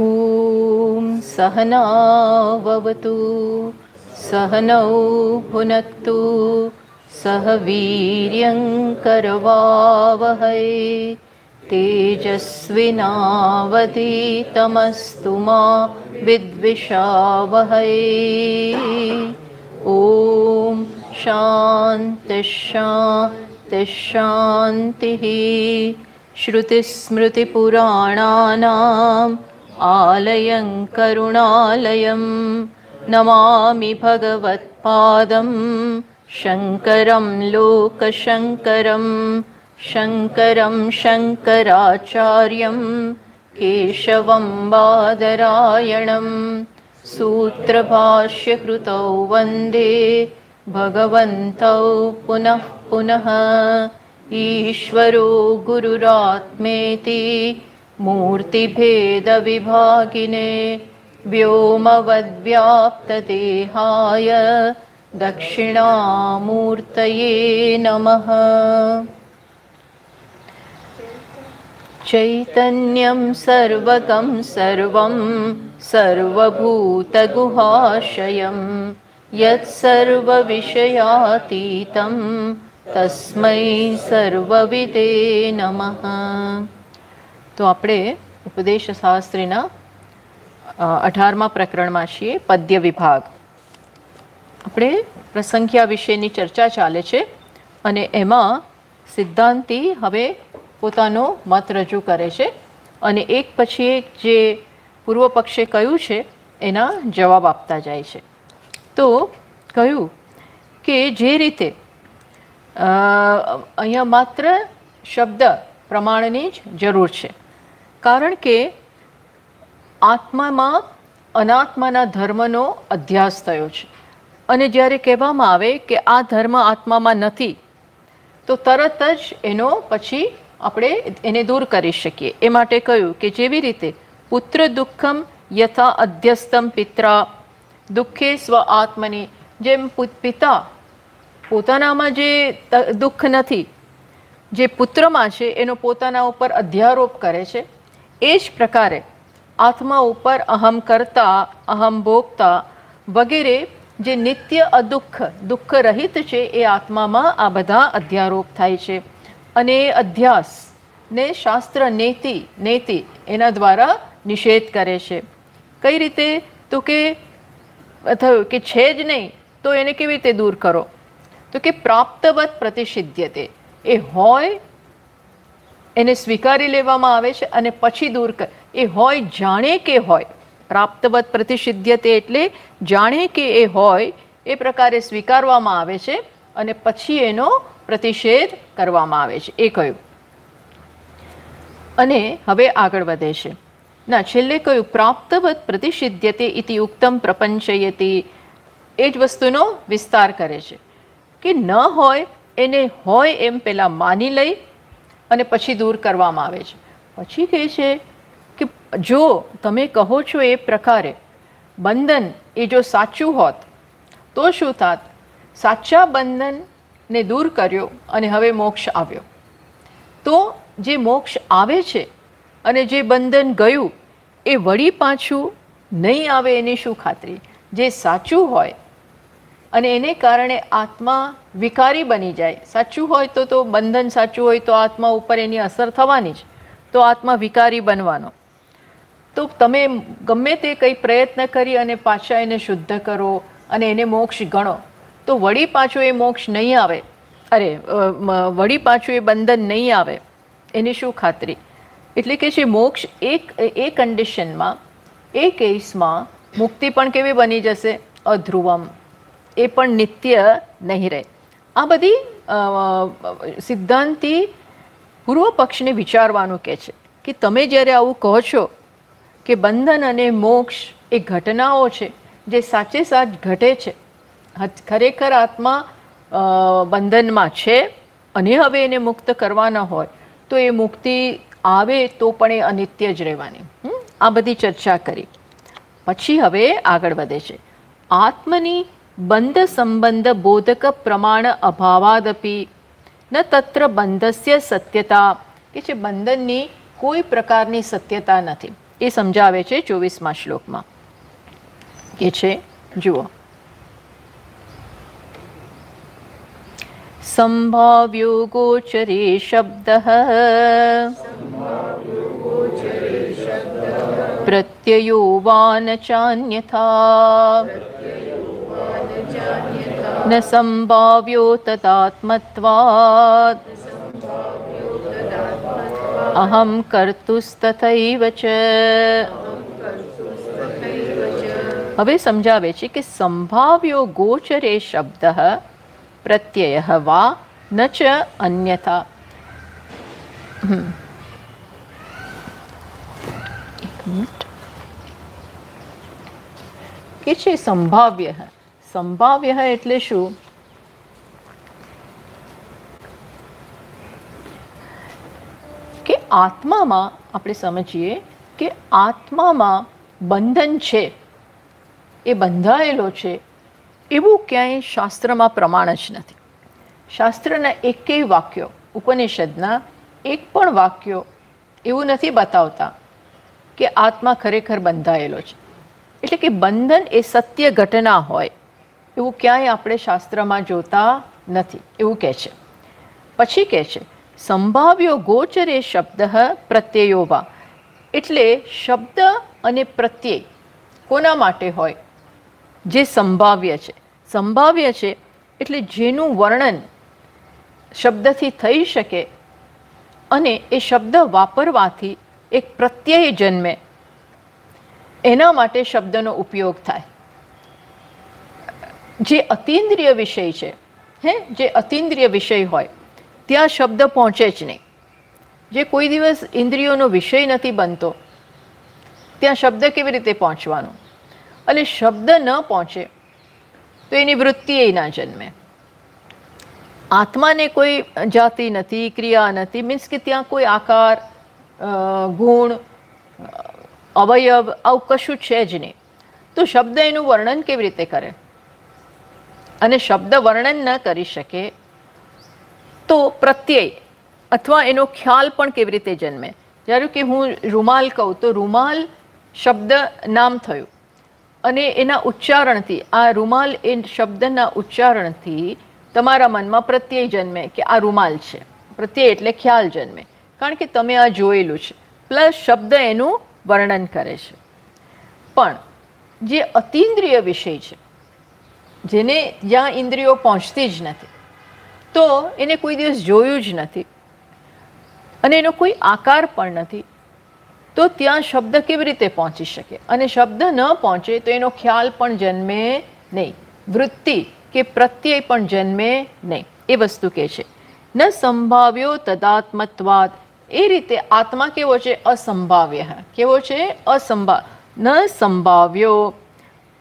ॐ सहनावतु सहनौ भुनत्तु सह वीर्यङ्करवावहै तेजस्विनावधीतमस्तु मा विद्विषावहै ॐ शान्तिः श्रुतिस्मृतिपुराणानाम् आलयं करुणालयं नमामि भगवत्पादं शङ्करं लोकशङ्करं शङ्करं शङ्कराचार्यं केशवं बादरायणं सूत्रभाष्यकृतौ वन्दे भगवन्तौ पुनः पुनः ईश्वरो गुरुरात्मेति मूर्तिभेदविभागिने व्योमवद्व्याप्तदेहाय दक्षिणामूर्तये नमः चैतन्यं सर्वकं सर्वं सर्वभूतगुहाशयं यत्सर्वविषयातीतं तस्मै सर्वविदे नमः તો આપણે ઉપદેશ શાસ્ત્રીના અઢારમા પ્રકરણમાં છીએ પદ્ય વિભાગ આપણે પ્રસંખ્યા વિશેની ચર્ચા ચાલે છે અને એમાં સિદ્ધાંતિ હવે પોતાનો મત રજૂ કરે છે અને એક પછી એક જે પૂર્વ પક્ષે કહ્યું છે એના જવાબ આપતા જાય છે તો કહ્યું કે જે રીતે અહીંયા માત્ર શબ્દ પ્રમાણની જ જરૂર છે કારણ કે આત્મામાં અનાત્માના ધર્મનો અધ્યાસ થયો છે અને જ્યારે કહેવામાં આવે કે આ ધર્મ આત્મામાં નથી તો તરત જ એનો પછી આપણે એને દૂર કરી શકીએ એ માટે કહ્યું કે જેવી રીતે પુત્ર દુઃખમ યથા અધ્યસ્તમ પિત્રા દુઃખે સ્વ આત્મની જેમ પિતા પોતાનામાં જે દુઃખ નથી જે પુત્રમાં છે એનો પોતાના ઉપર અધ્યારોપ કરે છે એ જ પ્રકારે આત્મા ઉપર અહમ કરતા અહમ ભોગતા વગેરે જે નિત્ય અદુઃખ દુઃખ રહિત છે એ આત્મામાં આ બધા અધ્યારોપ થાય છે અને અધ્યાસ ને શાસ્ત્ર નેતિ નેતિ એના દ્વારા નિષેધ કરે છે કઈ રીતે તો કે થયું કે છે જ નહીં તો એને કેવી રીતે દૂર કરો તો કે પ્રાપ્તવત તે એ હોય એને સ્વીકારી લેવામાં આવે છે અને પછી દૂર કર એ હોય જાણે કે હોય પ્રાપ્તવત પ્રતિષિધ્યતે એટલે જાણે કે એ હોય એ પ્રકારે સ્વીકારવામાં આવે છે અને પછી એનો પ્રતિષેધ કરવામાં આવે છે એ કહ્યું અને હવે આગળ વધે છે ના છેલ્લે કહ્યું પ્રાપ્તવત પ્રતિષિધ્યતે ઇતિ ઉત્તમ પ્રપંચયતી એ જ વસ્તુનો વિસ્તાર કરે છે કે ન હોય એને હોય એમ પહેલાં માની લઈ અને પછી દૂર કરવામાં આવે છે પછી કહે છે કે જો તમે કહો છો એ પ્રકારે બંધન એ જો સાચું હોત તો શું થાત સાચા બંધનને દૂર કર્યો અને હવે મોક્ષ આવ્યો તો જે મોક્ષ આવે છે અને જે બંધન ગયું એ વળી પાછું નહીં આવે એની શું ખાતરી જે સાચું હોય અને એને કારણે આત્મા વિકારી બની જાય સાચું હોય તો તો બંધન સાચું હોય તો આત્મા ઉપર એની અસર થવાની જ તો આત્મા વિકારી બનવાનો તો તમે ગમે તે કંઈ પ્રયત્ન કરી અને પાછા એને શુદ્ધ કરો અને એને મોક્ષ ગણો તો વળી પાછું એ મોક્ષ નહીં આવે અરે વળી પાછું એ બંધન નહીં આવે એની શું ખાતરી એટલે કે છે મોક્ષ એક એ કન્ડિશનમાં એ કેસમાં મુક્તિ પણ કેવી બની જશે અધ્રુવમ એ પણ નિત્ય નહીં રહે આ બધી સિદ્ધાંતિ પૂર્વ પક્ષને વિચારવાનું કહે છે કે તમે જ્યારે આવું કહો છો કે બંધન અને મોક્ષ એ ઘટનાઓ છે જે સાચે સાચ ઘટે છે ખરેખર આત્મા બંધનમાં છે અને હવે એને મુક્ત કરવાના હોય તો એ મુક્તિ આવે તો પણ એ અનિત્ય જ રહેવાની આ બધી ચર્ચા કરી પછી હવે આગળ વધે છે આત્મની બંધ સંબંધ બોધક પ્રમાણ અભાવાદપી ન તત્ર બંધસ્ય સત્યતા કે છે બંધનની કોઈ પ્રકારની સત્યતા નથી એ સમજાવે છે ચોવીસમાં શ્લોકમાં કે છે જુઓ સંભાવ્યો ગોચરે શબ્દ પ્રત્યયો વાન ચાન્યથા न संभाव्योतदात्मत्वात् अहम कर्तुस्तथैव च अबे कि संभाव्यो गोचरे शब्द प्रत्यय वा न च अन्यथा हम्म। संभाव्य है સંભાવ્ય એટલે શું કે આત્મામાં આપણે સમજીએ કે આત્મામાં બંધન છે એ બંધાયેલો છે એવું ક્યાંય શાસ્ત્રમાં પ્રમાણ જ નથી શાસ્ત્રના એકેય વાક્યો ઉપનિષદના એક પણ વાક્યો એવું નથી બતાવતા કે આત્મા ખરેખર બંધાયેલો છે એટલે કે બંધન એ સત્ય ઘટના હોય એવું ક્યાંય આપણે શાસ્ત્રમાં જોતા નથી એવું કહે છે પછી કહે છે સંભાવ્યો ગોચરે શબ્દ પ્રત્યયોવા એટલે શબ્દ અને પ્રત્યય કોના માટે હોય જે સંભાવ્ય છે સંભાવ્ય છે એટલે જેનું વર્ણન શબ્દથી થઈ શકે અને એ શબ્દ વાપરવાથી એક પ્રત્યય જન્મે એના માટે શબ્દનો ઉપયોગ થાય જે અતિન્દ્રિય વિષય છે હે જે અતિન્દ્રિય વિષય હોય ત્યાં શબ્દ પહોંચે જ નહીં જે કોઈ દિવસ ઇન્દ્રિયોનો વિષય નથી બનતો ત્યાં શબ્દ કેવી રીતે પહોંચવાનો અને શબ્દ ન પહોંચે તો એની વૃત્તિ એના જન્મે આત્માને કોઈ જાતિ નથી ક્રિયા નથી મીન્સ કે ત્યાં કોઈ આકાર ગુણ અવયવ આવું કશું છે જ નહીં તો શબ્દ એનું વર્ણન કેવી રીતે કરે અને શબ્દ વર્ણન ન કરી શકે તો પ્રત્યય અથવા એનો ખ્યાલ પણ કેવી રીતે જન્મે જ્યારે કે હું રૂમાલ કહું તો રૂમાલ શબ્દ નામ થયું અને એના ઉચ્ચારણથી આ રૂમાલ એ શબ્દના ઉચ્ચારણથી તમારા મનમાં પ્રત્યય જન્મે કે આ રૂમાલ છે પ્રત્યય એટલે ખ્યાલ જન્મે કારણ કે તમે આ જોયેલું છે પ્લસ શબ્દ એનું વર્ણન કરે છે પણ જે અતિન્દ્રિય વિષય છે જેને જ્યાં ઇન્દ્રિયો પહોંચતી જ નથી તો એને કોઈ દિવસ જોયું જ નથી અને એનો કોઈ આકાર પણ નથી તો ત્યાં શબ્દ કેમ રીતે પહોંચી શકે અને શબ્દ ન પહોંચે તો એનો ખ્યાલ પણ જન્મે નહીં વૃત્તિ કે પ્રત્યય પણ જન્મે નહીં એ વસ્તુ કહે છે ન સંભાવ્યો તદાત્મત્વાદ એ રીતે આત્મા કેવો છે અસંભાવ્ય છે કેવો છે અસંભાવ ન સંભાવ્યો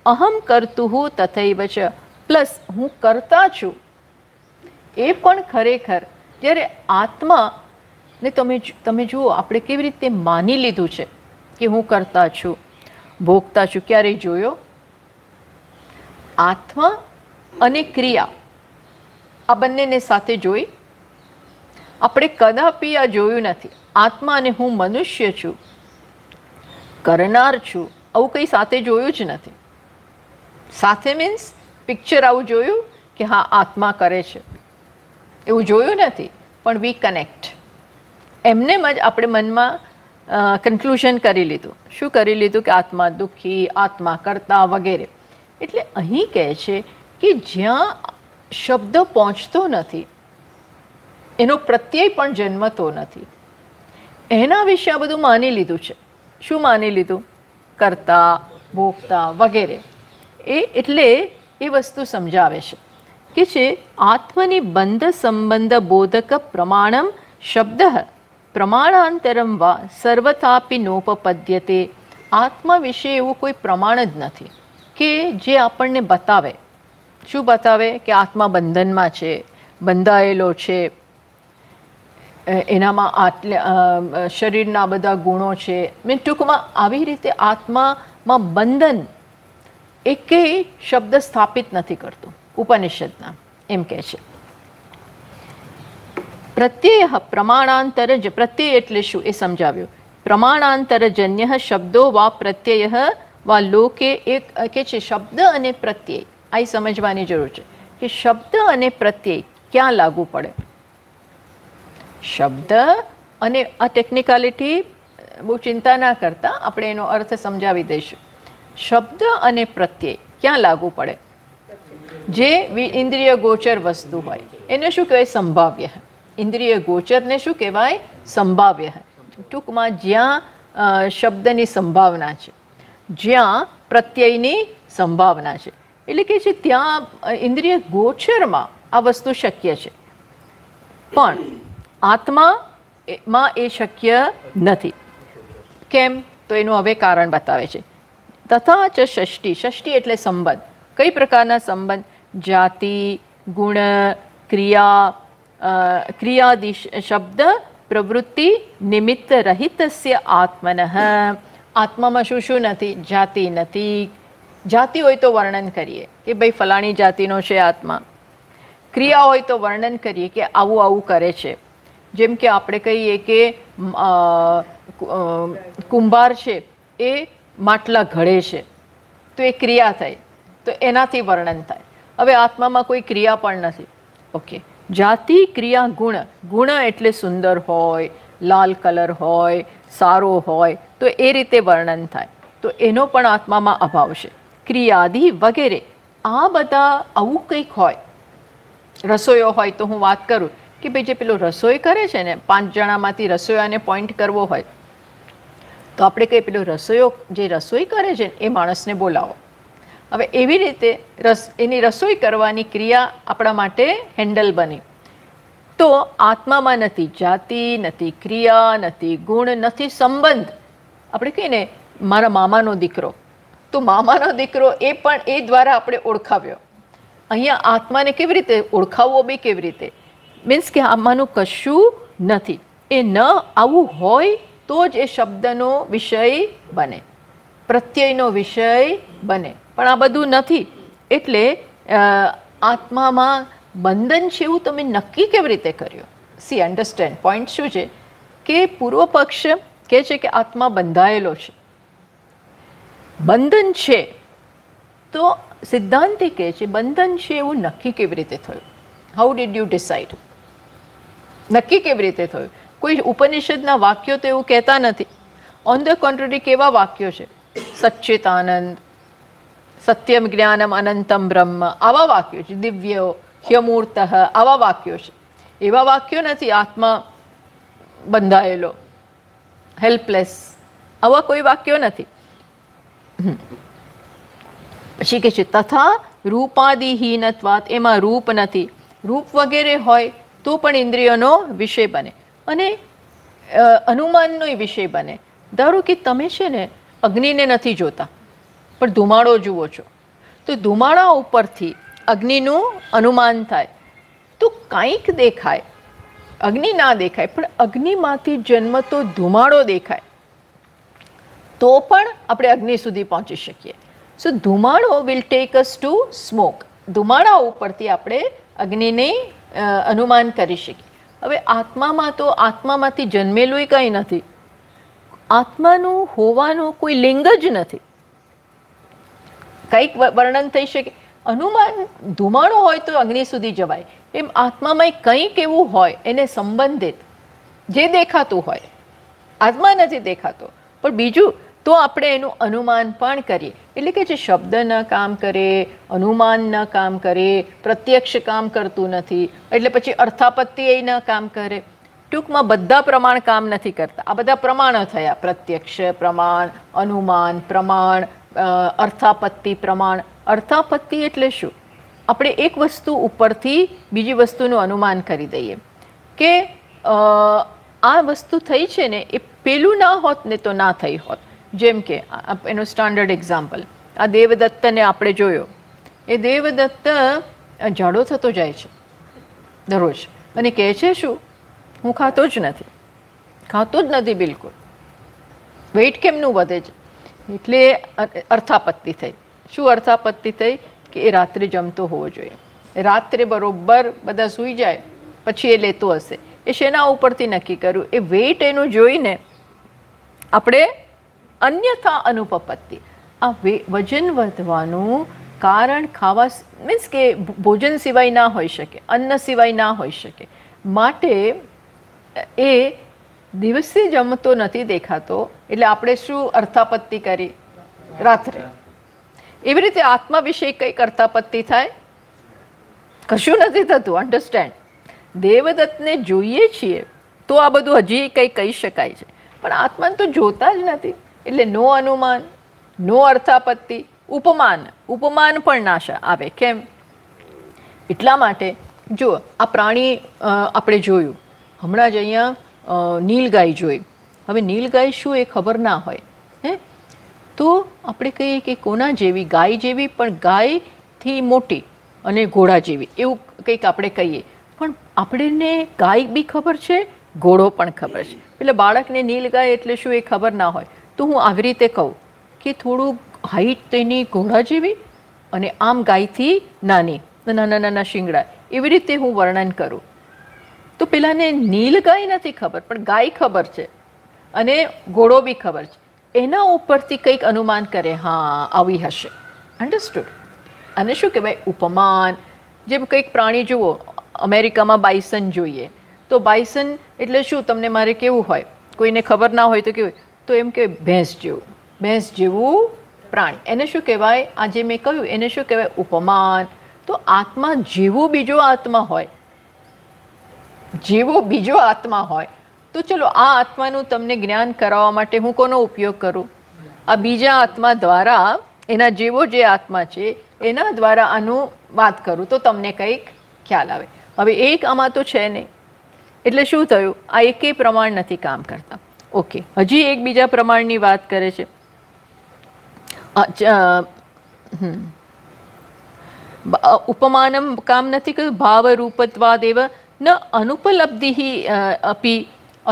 અહમ કરતું તથૈવ છે પ્લસ હું કરતા છું એ પણ ખરેખર જ્યારે આત્મા ને તમે તમે જુઓ આપણે કેવી રીતે માની લીધું છે કે હું કરતા છું ભોગતા છું ક્યારેય જોયો આત્મા અને ક્રિયા આ બંનેને સાથે જોઈ આપણે કદાપી આ જોયું નથી આત્મા અને હું મનુષ્ય છું કરનાર છું આવું કંઈ સાથે જોયું જ નથી સાથે મીન્સ પિક્ચર આવું જોયું કે હા આત્મા કરે છે એવું જોયું નથી પણ વી કનેક્ટ એમનેમ જ આપણે મનમાં કન્ક્લુઝન કરી લીધું શું કરી લીધું કે આત્મા દુઃખી આત્મા કરતા વગેરે એટલે અહીં કહે છે કે જ્યાં શબ્દ પહોંચતો નથી એનો પ્રત્યય પણ જન્મતો નથી એના વિશે આ બધું માની લીધું છે શું માની લીધું કરતા ભોગતા વગેરે એ એટલે એ વસ્તુ સમજાવે છે કે છે આત્મની બંધ સંબંધ બોધક પ્રમાણમ શબ્દ પ્રમાણાંતરમ વા સર્વથાપી નોપપદ્યતે આત્મા વિશે એવું કોઈ પ્રમાણ જ નથી કે જે આપણને બતાવે શું બતાવે કે આત્મા બંધનમાં છે બંધાયેલો છે એનામાં આટલે શરીરના બધા ગુણો છે મેં ટૂંકમાં આવી રીતે આત્મામાં બંધન એકેય શબ્દ સ્થાપિત નથી કરતું ઉપનિષદના એમ કહે છે પ્રત્યય પ્રમાણાંતર જ પ્રત્યય એટલે શું એ સમજાવ્યું પ્રમાણાંતર પ્રમાણાંતરજન્ય શબ્દો વા પ્રત્યય વા લોકે એક કે છે શબ્દ અને પ્રત્યય આ સમજવાની જરૂર છે કે શબ્દ અને પ્રત્યય ક્યાં લાગુ પડે શબ્દ અને આ ટેકનિકાલિટી બહુ ચિંતા ના કરતા આપણે એનો અર્થ સમજાવી દઈશું શબ્દ અને પ્રત્યય ક્યાં લાગુ પડે જે ઇન્દ્રિય ગોચર વસ્તુ હોય એને શું કહેવાય સંભાવ્ય ઇન્દ્રિય ગોચરને શું કહેવાય સંભાવ્ય ટૂંકમાં જ્યાં શબ્દની સંભાવના છે જ્યાં પ્રત્યયની સંભાવના છે એટલે કે છે ત્યાં ઇન્દ્રિય ગોચરમાં આ વસ્તુ શક્ય છે પણ આત્મામાં એ શક્ય નથી કેમ તો એનું હવે કારણ બતાવે છે તથા ચ ષષ્ટિ ષષ્ટિ એટલે સંબંધ કઈ પ્રકારના સંબંધ જાતિ ગુણ ક્રિયા ક્રિયાદિ શબ્દ પ્રવૃત્તિ નિમિત્ત રહિતસ્ય આત્મન આત્મામાં શું શું નથી જાતિ નથી જાતિ હોય તો વર્ણન કરીએ કે ભાઈ ફલાણી જાતિનો છે આત્મા ક્રિયા હોય તો વર્ણન કરીએ કે આવું આવું કરે છે જેમ કે આપણે કહીએ કે કુંભાર છે એ માટલા ઘડે છે તો એ ક્રિયા થાય તો એનાથી વર્ણન થાય હવે આત્મામાં કોઈ ક્રિયા પણ નથી ઓકે જાતિ ક્રિયા ગુણ ગુણ એટલે સુંદર હોય લાલ કલર હોય સારો હોય તો એ રીતે વર્ણન થાય તો એનો પણ આત્મામાં અભાવ છે ક્રિયાદિ વગેરે આ બધા આવું કંઈક હોય રસોઈઓ હોય તો હું વાત કરું કે ભાઈ જે પેલો રસોઈ કરે છે ને પાંચ જણામાંથી રસોઈયાને પોઈન્ટ કરવો હોય તો આપણે કહીએ પેલો રસોઈઓ જે રસોઈ કરે છે એ માણસને બોલાવો હવે એવી રીતે રસ એની રસોઈ કરવાની ક્રિયા આપણા માટે હેન્ડલ બની તો આત્મામાં નથી જાતિ નથી ક્રિયા નથી ગુણ નથી સંબંધ આપણે કહીએ ને મારા મામાનો દીકરો તો મામાનો દીકરો એ પણ એ દ્વારા આપણે ઓળખાવ્યો અહીંયા આત્માને કેવી રીતે ઓળખાવવો બી કેવી રીતે મીન્સ કે આમાંનું કશું નથી એ ન આવું હોય તો એ શબ્દ નો વિષય બને પ્રત્યય નો વિષય બને પણ આ બધું નથી એટલે આત્મા માં બંધન છે હું તમે नक्की કેવ રીતે કર્યું સી અન્ડરસ્ટેન્ડ પોઈન્ટ શું છે કે પૂર્વ પક્ષ કહે છે કે આત્મા બંધાયેલો છે બંધન છે તો સિદ્ધાંત કહે છે બંધન છે હું नक्की કેવ રીતે થયું હાઉ ડીડ યુ ડિસાઈડ नक्की કેવ રીતે થયું કોઈ ઉપનિષદના વાક્યો તો એવું કહેતા નથી ઓન ધ કોન્ટ્રરી કેવા વાક્યો છે સચ્ચિતાનંદ સત્યમ જ્ઞાનમ અનંતમ બ્રહ્મ આવા વાક્યો છે દિવ્યો હ્યમૂર્ત આવા વાક્યો છે એવા વાક્યો નથી આત્મા બંધાયેલો હેલ્પલેસ આવા કોઈ વાક્યો નથી પછી કે છે તથા રૂપાદિહીનત્વાત એમાં રૂપ નથી રૂપ વગેરે હોય તો પણ ઇન્દ્રિયોનો વિષય બને અને અનુમાનનો એ વિષય બને ધારો કે તમે છે ને અગ્નિને નથી જોતા પણ ધુમાડો જુઓ છો તો ધુમાડા ઉપરથી અગ્નિનું અનુમાન થાય તો કાંઈક દેખાય અગ્નિ ના દેખાય પણ અગ્નિમાંથી જન્મ તો ધુમાડો દેખાય તો પણ આપણે અગ્નિ સુધી પહોંચી શકીએ સો ધુમાડો will take us to smoke ધુમાડા ઉપરથી આપણે અગ્નિને અનુમાન કરી શકીએ હવે આત્મામાં તો આત્મામાંથી જન્મેલું કંઈ નથી આત્માનું હોવાનું કોઈ લિંગ જ નથી કંઈક વર્ણન થઈ શકે હનુમાન ધુમાડો હોય તો અગ્નિ સુધી જવાય એમ આત્મામાં કંઈક એવું હોય એને સંબંધિત જે દેખાતું હોય આત્મા નથી દેખાતો પણ બીજું તો આપણે એનું અનુમાન પણ કરીએ એટલે કે જે શબ્દ ન કામ કરે અનુમાન ન કામ કરે પ્રત્યક્ષ કામ કરતું નથી એટલે પછી અર્થાપત્તિ એ ન કામ કરે ટૂંકમાં બધા પ્રમાણ કામ નથી કરતા આ બધા પ્રમાણો થયા પ્રત્યક્ષ પ્રમાણ અનુમાન પ્રમાણ અર્થાપત્તિ પ્રમાણ અર્થાપત્તિ એટલે શું આપણે એક વસ્તુ ઉપરથી બીજી વસ્તુનું અનુમાન કરી દઈએ કે આ વસ્તુ થઈ છે ને એ પેલું ના હોત ને તો ના થઈ હોત જેમ કે એનો સ્ટાન્ડર્ડ એક્ઝામ્પલ આ દેવદત્તને આપણે જોયો એ દેવદત્ત જાડો થતો જાય છે દરરોજ અને કહે છે શું હું ખાતો જ નથી ખાતો જ નથી બિલકુલ વેઇટ કેમનું વધે છે એટલે અર્થાપત્તિ થઈ શું અર્થાપત્તિ થઈ કે એ રાત્રે જમતો હોવો જોઈએ રાત્રે બરોબર બધા સૂઈ જાય પછી એ લેતો હશે એ શેના ઉપરથી નક્કી કર્યું એ વેઇટ એનું જોઈને આપણે અન્યથા અનુપપત્તિ આ વજન વધવાનું કારણ ખાવા મીન્સ કે ભોજન સિવાય ના હોઈ શકે અન્ન સિવાય ના હોઈ શકે માટે એ દિવસે જમતો નથી દેખાતો એટલે આપણે શું અર્થાપત્તિ કરી રાત્રે એવી રીતે આત્મા વિશે કંઈક અર્થાપત્તિ થાય કશું નથી થતું અન્ડરસ્ટેન્ડ દેવદત્તને જોઈએ છીએ તો આ બધું હજી કંઈ કહી શકાય છે પણ આત્માને તો જોતા જ નથી એટલે નો અનુમાન નો અર્થાપત્તિ ઉપમાન ઉપમાન પણ નાશ આવે કેમ એટલા માટે જુઓ આ પ્રાણી આપણે જોયું હમણાં જ અહીંયા નીલગાય જોઈ હવે નીલગાય શું એ ખબર ના હોય હે તો આપણે કહીએ કે કોના જેવી ગાય જેવી પણ ગાયથી મોટી અને ઘોડા જેવી એવું કંઈક આપણે કહીએ પણ આપણને ગાય બી ખબર છે ઘોડો પણ ખબર છે એટલે બાળકને નીલગાય એટલે શું એ ખબર ના હોય તો હું આવી રીતે કહું કે થોડુંક હાઈટ તેની ઘોડા જેવી અને આમ ગાયથી નાની નાના નાના શિંગડા એવી રીતે હું વર્ણન કરું તો પેલાને નીલ ગાય નથી ખબર પણ ગાય ખબર છે અને ઘોડો બી ખબર છે એના ઉપરથી કંઈક અનુમાન કરે હા આવી હશે અન્ડરસ્ટુડ અને શું કહેવાય ઉપમાન જેમ કંઈક પ્રાણી જુઓ અમેરિકામાં બાયસન જોઈએ તો બાયસન એટલે શું તમને મારે કેવું હોય કોઈને ખબર ના હોય તો કેવું તો એમ કે ભેંસ જેવું ભેંસ જેવું પ્રાણી એને શું કહેવાય આજે મેં કહ્યું એને શું કહેવાય ઉપમાન તો આત્મા જેવો બીજો આત્મા હોય જેવો બીજો આત્મા હોય તો ચલો આ આત્માનું તમને જ્ઞાન કરાવવા માટે હું કોનો ઉપયોગ કરું આ બીજા આત્મા દ્વારા એના જેવો જે આત્મા છે એના દ્વારા આનું વાત કરું તો તમને કંઈક ખ્યાલ આવે હવે એક આમાં તો છે નહીં એટલે શું થયું આ એકે પ્રમાણ નથી કામ કરતા ઓકે હજી એક બીજા પ્રમાણની વાત કરે છે ઉપમાનમ કામ નથી કહ્યું ભાવરૂપત્વાદ એવ ન અનુપલબ્ધિ અપી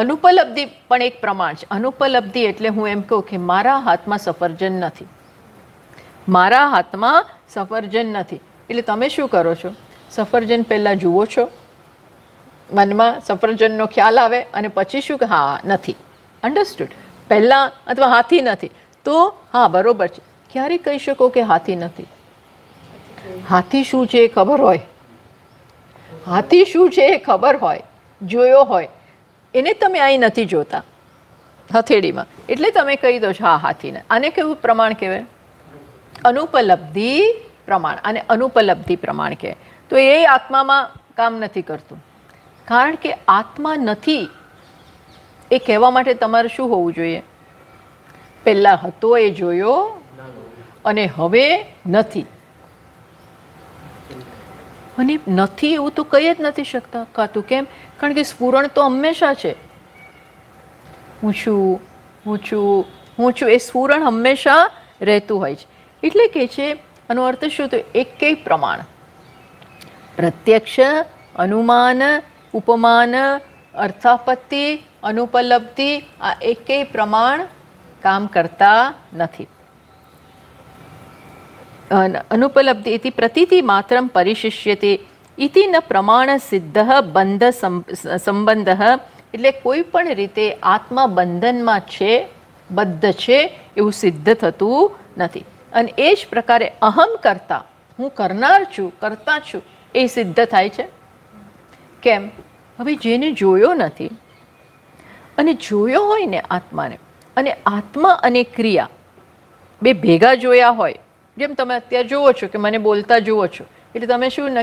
અનુપલબ્ધિ પણ એક પ્રમાણ છે અનુપલબ્ધિ એટલે હું એમ કહું કે મારા હાથમાં સફરજન નથી મારા હાથમાં સફરજન નથી એટલે તમે શું કરો છો સફરજન પહેલાં જુઓ છો મનમાં સફરજનનો ખ્યાલ આવે અને પછી શું કે હા નથી અન્ડરસ્ટૂડ પેલા અથવા હાથી ન હતી તો હા બરોબર છે ક્યારે કહી શકો કે હાથી ન હતી હાથી શું છે ખબર હોય હાથી શું છે ખબર હોય જોયો હોય એને તમે આઈ નથી જોતા થથેડીમાં એટલે તમે કહી દો જ હા હાથી ન આને કેવું પ્રમાણ કહેવાય અનુપલબ્ધી પ્રમાણ અને અનુપલબ્ધી પ્રમાણ કહે તો એ આત્મામાં કામ નથી કરતું કારણ કે આત્મા નથી એ કહેવા માટે તમારે શું હોવું જોઈએ પહેલાં હતો એ જોયો અને હવે નથી અને નથી એવું તો કહી જ નથી શકતા કાતું કેમ કારણ કે સ્ફુરણ તો હંમેશા છે હું છું હું છું હું છું એ સ્ફુરણ હંમેશા રહેતું હોય છે એટલે કે છે આનો અર્થ શું તો એકેય પ્રમાણ પ્રત્યક્ષ અનુમાન ઉપમાન અર્થાપત્તિ અનુપલબ્ધિ આ એકેય પ્રમાણ કામ કરતા નથી અનુપલબ્ધિ ઇતિ પ્રતીતિ માત્રમ પરિશિષ્યતે ઇતિ ન પ્રમાણ સિદ્ધ બંધ સંબંધ એટલે કોઈ પણ રીતે આત્મા બંધનમાં છે બદ્ધ છે એવું સિદ્ધ થતું નથી અને એ જ પ્રકારે અહમ કરતા હું કરનાર છું કરતા છું એ સિદ્ધ થાય છે કેમ હવે જેને જોયો નથી અને જોયો હોય ને આત્માને અને આત્મા અને ક્રિયા બે ભેગા જોયા હોય જેમ તમે અત્યારે જુઓ છો કે મને બોલતા જુઓ છો એટલે તમે શું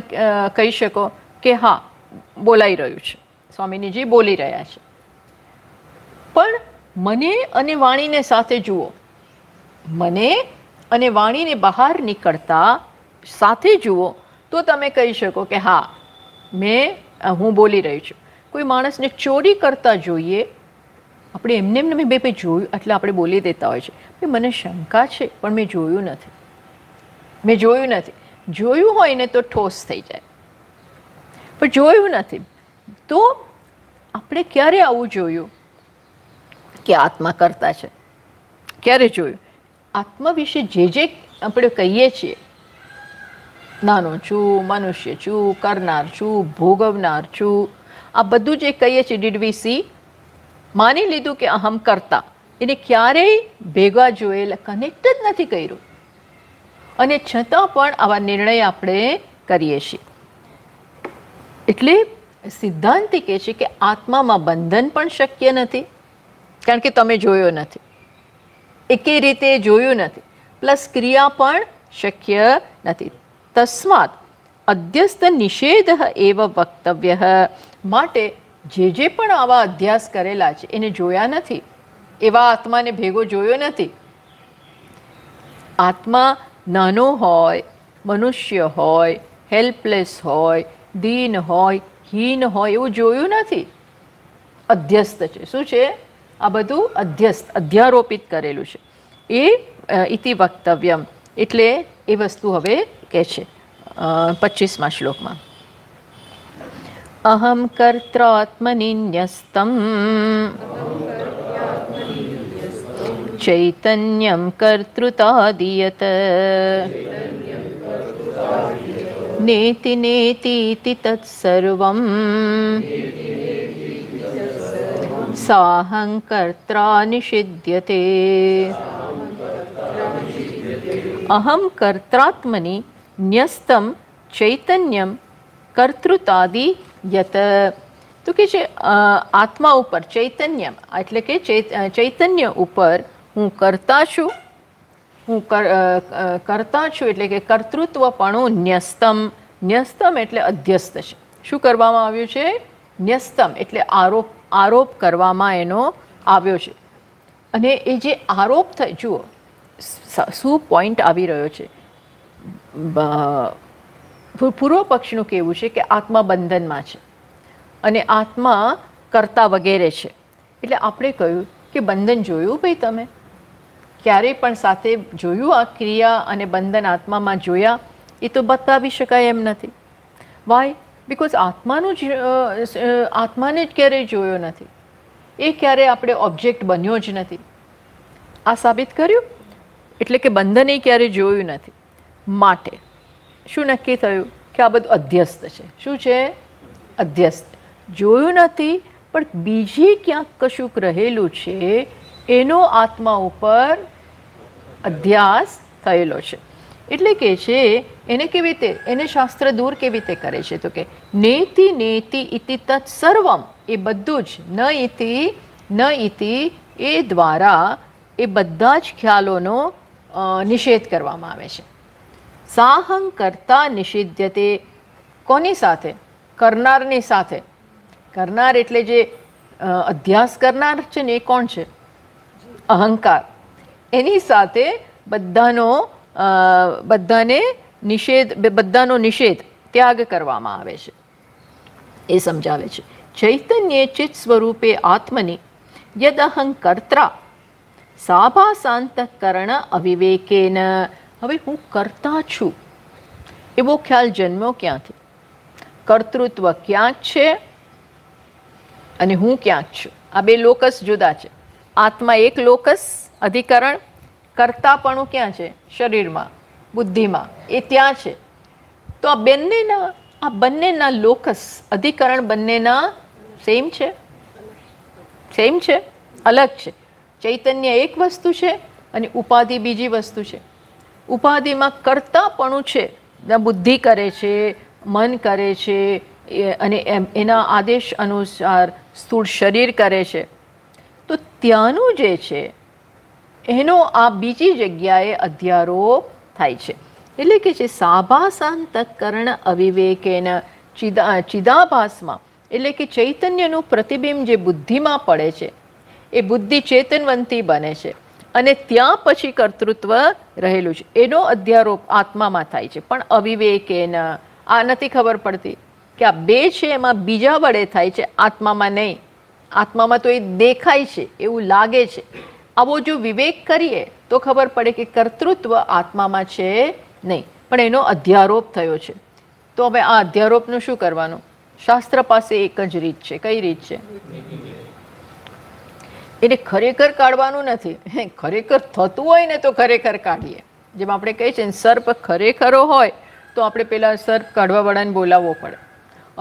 કહી શકો કે હા બોલાઈ રહ્યું છે સ્વામીનીજી બોલી રહ્યા છે પણ મને અને વાણીને સાથે જુઓ મને અને વાણીને બહાર નીકળતા સાથે જુઓ તો તમે કહી શકો કે હા મેં હું બોલી રહી છું કોઈ માણસને ચોરી કરતા જોઈએ આપણે એમને એમને મેં બે ભાઈ જોયું એટલે આપણે બોલી દેતા હોય છે મને શંકા છે પણ મેં જોયું નથી મેં જોયું નથી જોયું હોય ને તો ઠોસ થઈ જાય પણ જોયું નથી તો આપણે ક્યારે આવું જોયું કે આત્મા કરતા છે ક્યારે જોયું આત્મા વિશે જે જે આપણે કહીએ છીએ નાનો છું મનુષ્ય છું કરનાર છું ભોગવનાર છું આ બધું જે કહીએ છીએ ડીડ વી સી માની લીધું કે અહમ કરતા એને ક્યારેય ભેગા જોયેલા કનેક્ટ જ નથી કર્યું અને છતાં પણ આવા નિર્ણય આપણે કરીએ છીએ એટલે સિદ્ધાંત કહે છે કે આત્મામાં બંધન પણ શક્ય નથી કારણ કે તમે જોયો નથી એકે રીતે જોયું નથી પ્લસ ક્રિયા પણ શક્ય નથી તસ્માત અધ્યસ્ત નિષેધ એવ વક્તવ્ય માટે જે જે પણ આવા અભ્યાસ કરેલા છે એને જોયા નથી એવા આત્માને ભેગો જોયો નથી આત્મા નાનો હોય મનુષ્ય હોય હેલ્પલેસ હોય દીન હોય હીન હોય એવું જોયું નથી અધ્યસ્ત છે શું છે આ બધું અધ્યસ્ત અધ્યારોપિત કરેલું છે એ ઇતિ વક્તવ્યમ એટલે એ વસ્તુ હવે કહે છે પચીસમાં શ્લોકમાં अहं कर्त्रात्मनि न्यस्तम् चैतन्यं कर्तृतादियत नेति नेतीति तत्सर्वम् साहं कर्त्रा निषिध्यते अहं कर्त्रात्मनि न्यस्तं चैतन्यं कर्तृतादि યત તો કે છે આત્મા ઉપર ચૈતન્ય એટલે કે ચૈતન્ય ઉપર હું કરતા છું હું કરતા છું એટલે કે કર્તૃત્વપણું ન્યસ્તમ ન્યસ્તમ એટલે અધ્યસ્ત છે શું કરવામાં આવ્યું છે ન્યસ્તમ એટલે આરોપ આરોપ કરવામાં એનો આવ્યો છે અને એ જે આરોપ થાય જુઓ શું પોઈન્ટ આવી રહ્યો છે પૂર્વ પક્ષનું કહેવું છે કે આત્મા બંધનમાં છે અને આત્મા કરતા વગેરે છે એટલે આપણે કહ્યું કે બંધન જોયું ભાઈ તમે ક્યારેય પણ સાથે જોયું આ ક્રિયા અને બંધન આત્મામાં જોયા એ તો બતાવી શકાય એમ નથી વાય બિકોઝ આત્માનું જ આત્માને જ ક્યારેય જોયો નથી એ ક્યારેય આપણે ઓબ્જેક્ટ બન્યો જ નથી આ સાબિત કર્યું એટલે કે બંધન એ ક્યારેય જોયું નથી માટે શું નક્કી થયું કે આ બધું અધ્યસ્ત છે શું છે અધ્યસ્ત જોયું નથી પણ બીજી ક્યાંક કશુંક રહેલું છે એનો આત્મા ઉપર અધ્યાસ થયેલો છે એટલે કે છે એને કેવી રીતે એને શાસ્ત્ર દૂર કેવી રીતે કરે છે તો કે નેતિ નેતિ ઇતિ તત્ સર્વમ એ બધું જ ન ઇતિ ન ઇતિ એ દ્વારા એ બધા જ ખ્યાલોનો નિષેધ કરવામાં આવે છે સાહં કરતા નિષિધ્યતે કોની સાથે કરનારની સાથે કરનાર એટલે જે અભ્યાસ કરનાર છે ને એ કોણ છે અહંકાર એની સાથે બધાનો બધાને નિષેધ બધાનો નિષેધ ત્યાગ કરવામાં આવે છે એ સમજાવે છે ચૈતન્ય ચિત સ્વરૂપે આત્મની યદ અહંકર્તા સાભા સાભાસાંતકરણ અવિવેકેન હવે હું કરતા છું એવો ખ્યાલ જન્મો ક્યાંથી કર્તૃત્વ ક્યાં છે અને હું ક્યાં છું આ બે લોકસ જુદા છે આત્મા એક લોકસ અધિકરણ કર્તાપણું ક્યાં છે શરીરમાં બુદ્ધિમાં એ ત્યાં છે તો આ બનનેના આ બનનેના લોકસ અધિકરણ બનનેના સેમ છે સેમ છે અલગ છે ચેતના એક વસ્તુ છે અને ઉપાધી બીજી વસ્તુ છે ઉપાધિમાં કરતાપણું છે બુદ્ધિ કરે છે મન કરે છે અને એમ એના આદેશ અનુસાર સ્થૂળ શરીર કરે છે તો ત્યાંનું જે છે એનો આ બીજી જગ્યાએ અધ્યારો થાય છે એટલે કે જે સાભાસાંતકરણ અવિવેકેન ચિદા ચિદાભાસમાં એટલે કે ચૈતન્યનું પ્રતિબિંબ જે બુદ્ધિમાં પડે છે એ બુદ્ધિ ચેતનવંતી બને છે અને ત્યાં પછી કર્તૃત્વ રહેલું છે એનો અધ્યારોપ આત્મામાં થાય છે પણ અવિવેક એના આ નથી ખબર પડતી કે આ બે છે એમાં બીજા વડે થાય છે આત્મામાં નહીં આત્મામાં તો એ દેખાય છે એવું લાગે છે આવો જો વિવેક કરીએ તો ખબર પડે કે કર્તૃત્વ આત્મામાં છે નહીં પણ એનો અધ્યારોપ થયો છે તો હવે આ અધ્યારોપનું શું કરવાનું શાસ્ત્ર પાસે એક જ રીત છે કઈ રીત છે એને ખરેખર કાઢવાનું નથી ખરેખર થતું હોય ને તો ખરેખર કાઢીએ જેમ આપણે કહીએ છીએ સર્પ ખરેખરો હોય તો આપણે પેલા સર્પ કાઢવાવાળાને બોલાવવો પડે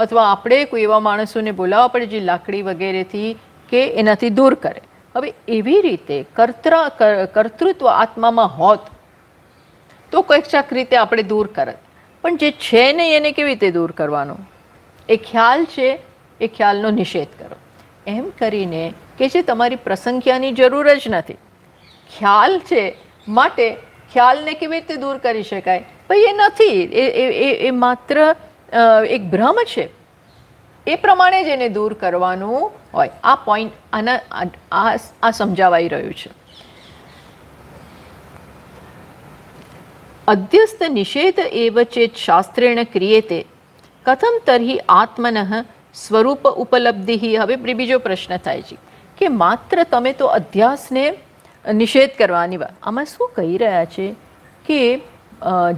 અથવા આપણે કોઈ એવા માણસોને બોલાવવા પડે જે લાકડી વગેરેથી કે એનાથી દૂર કરે હવે એવી રીતે કર્તરા કર્તૃત્વ આત્મામાં હોત તો કઈક રીતે આપણે દૂર કરત પણ જે છે નહીં એને કેવી રીતે દૂર કરવાનો એ ખ્યાલ છે એ ખ્યાલનો નિષેધ કરો એમ કરીને કે જે તમારી પ્રસંખ્યાની જરૂર જ નથી ખ્યાલ છે માટે ખ્યાલને કેવી રીતે દૂર કરી શકાય ભાઈ એ નથી એ એ એ માત્ર એક ભ્રમ છે એ પ્રમાણે જ એને દૂર કરવાનું હોય આ પોઈન્ટ આના આ આ સમજાવાઈ રહ્યું છે અધ્યસ્ત નિષેધ એવ ચેત શાસ્ત્રેણ ક્રિયેતે કથમ તર્હિ આત્મન સ્વરૂપ ઉપલબ્ધિ હવે બીજો પ્રશ્ન થાય છે કે માત્ર તમે તો અધ્યાસને નિષેધ કરવાની વાત આમાં શું કહી રહ્યા છે કે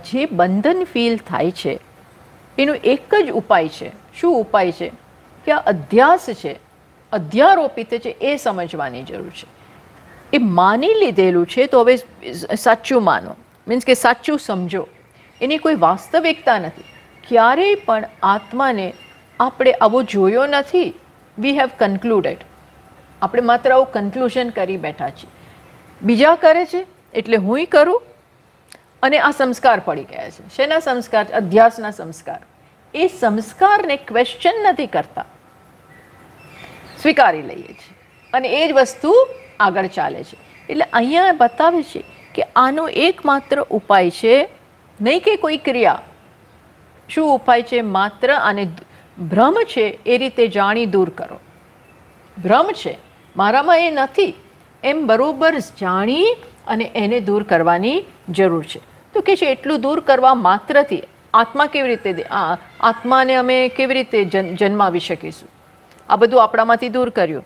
જે બંધન ફીલ થાય છે એનો એક જ ઉપાય છે શું ઉપાય છે કે આ અધ્યાસ છે અધ્યારોપિત છે એ સમજવાની જરૂર છે એ માની લીધેલું છે તો હવે સાચું માનો મીન્સ કે સાચું સમજો એની કોઈ વાસ્તવિકતા નથી ક્યારેય પણ આત્માને આપણે આવો જોયો નથી વી હેવ કન્ક્લુડેડ આપણે માત્ર આવું કન્ક્લુઝન કરી બેઠા છીએ બીજા કરે છે એટલે હુંય કરું અને આ સંસ્કાર પડી ગયા છે શેના સંસ્કાર અધ્યાસના સંસ્કાર એ સંસ્કારને ક્વેશ્ચન નથી કરતા સ્વીકારી લઈએ છીએ અને એ જ વસ્તુ આગળ ચાલે છે એટલે અહીંયા બતાવે છે કે આનો એકમાત્ર ઉપાય છે નહીં કે કોઈ ક્રિયા શું ઉપાય છે માત્ર આને ભ્રમ છે એ રીતે જાણી દૂર કરો ભ્રમ છે મારામાં એ નથી એમ બરાબર જાણી અને એને દૂર કરવાની જરૂર છે તો કે છે એટલું દૂર કરવા માત્રથી આત્મા કેવી રીતે આત્માને અમે કેવી રીતે જન્માવી શકીશું આ બધું આપણામાંથી દૂર કર્યું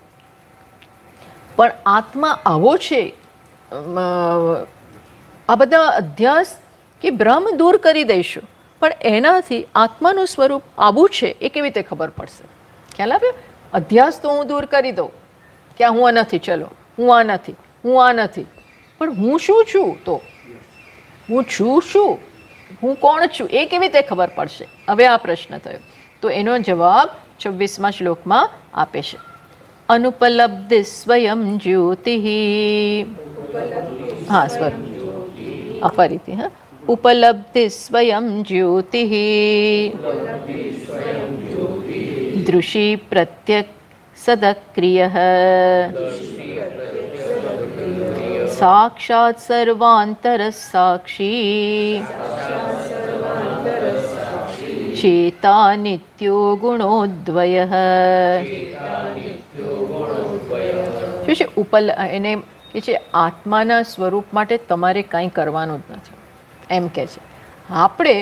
પણ આત્મા આવો છે આ બધા અધ્યાસ કે ભ્રમ દૂર કરી દઈશું પણ એનાથી આત્માનું સ્વરૂપ આભુ છે એ કેવી રીતે ખબર પડશે ખ્યાલ આવ્યો અધ્યાસ તો હું દૂર કરી દો કે હું આ નથી ચલો હું આ નથી હું આ નથી પણ હું શું છું તો હું છું શું હું કોણ છું એ કેવી રીતે ખબર પડશે હવે આ પ્રશ્ન થયો તો એનો જવાબ 26માં શ્લોકમાં આપે છે અનુપલબ્ધ સ્વયં જ્યોતિઃ હા સ્વર અપરીતે ઉપલબ્ધિ સ્વયં જ્યોતિ દૃષી પ્રત્યક સદક્રિય સાક્ષાત સર્વાંતર સાક્ષી ચેતા નિત્યો ગુણોદ્વય શું છે ઉપલ એને કે છે આત્માના સ્વરૂપ માટે તમારે કાંઈ કરવાનું જ નથી એમ કે આપણે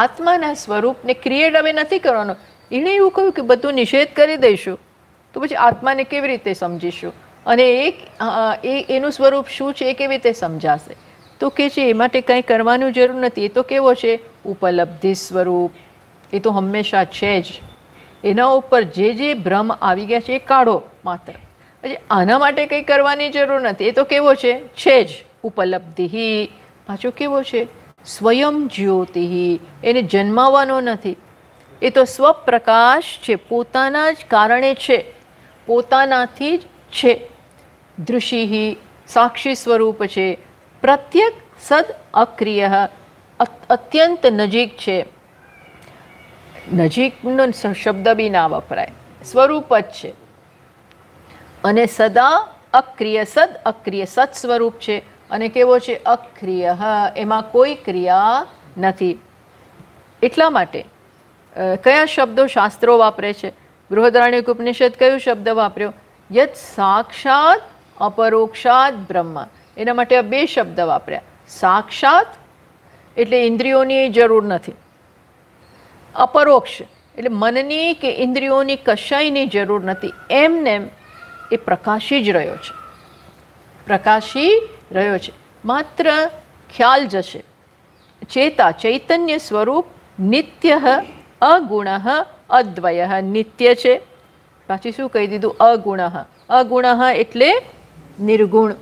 આત્માના સ્વરૂપને ક્રિયેટ હવે નથી કરવાનો ઈને હું કયું કે બધું નિષેધ કરી દઈશ તો પછી આત્માને કેવી રીતે સમજીશ અને એક એનું સ્વરૂપ શું છે કે કેવી રીતે સમજાશે તો કે છે એ માટે કંઈ કરવાનો જરૂર નથી તો કેવો છે ઉપલબ્ધ સ્વરૂપ એ તો હંમેશા છે જ એના ઉપર જે-જે ભ્રમ આવી ગયા છે એ કાઢો માત્ર એટલે આના માટે કંઈ કરવાની જરૂર નથી એ તો કેવો છે છે જ ઉપલબ્ધહી પાછો કેવો છે સ્વયં જ્યોતિ એને જન્માવાનો નથી એ તો સ્વપ્રકાશ છે પોતાના જ કારણે છે પોતાનાથી જ છે દૃષિહી સાક્ષી સ્વરૂપ છે પ્રત્યેક સદ અક્રિય અત્યંત નજીક છે નજીકનો શબ્દ બી ના વપરાય સ્વરૂપ જ છે અને સદા અક્રિય સદ અક્રિય સત સ્વરૂપ છે અને કેવો છે અક્રિય એમાં કોઈ ક્રિયા નથી એટલા માટે કયા શબ્દો શાસ્ત્રો વાપરે છે બૃહદારણ્ય ઉપનિષદ કયો શબ્દ વાપર્યો યત સાક્ષાત અપરોક્ષાત બ્રહ્મ એના માટે આ બે શબ્દ વાપર્યા સાક્ષાત એટલે ઇન્દ્રિયોની જરૂર નથી અપરોક્ષ એટલે મનની કે ઇન્દ્રિયોની કશાયની જરૂર નથી એમને એ પ્રકાશી જ રહ્યો છે પ્રકાશી રહ્યો છે માત્ર ખ્યાલ જશે ચેતા ચૈતન્ય સ્વરૂપ નિત્ય અગુણ અદ્વય નિત્ય છે પાછી શું કહી દીધું અગુણ અગુણ એટલે નિર્ગુણ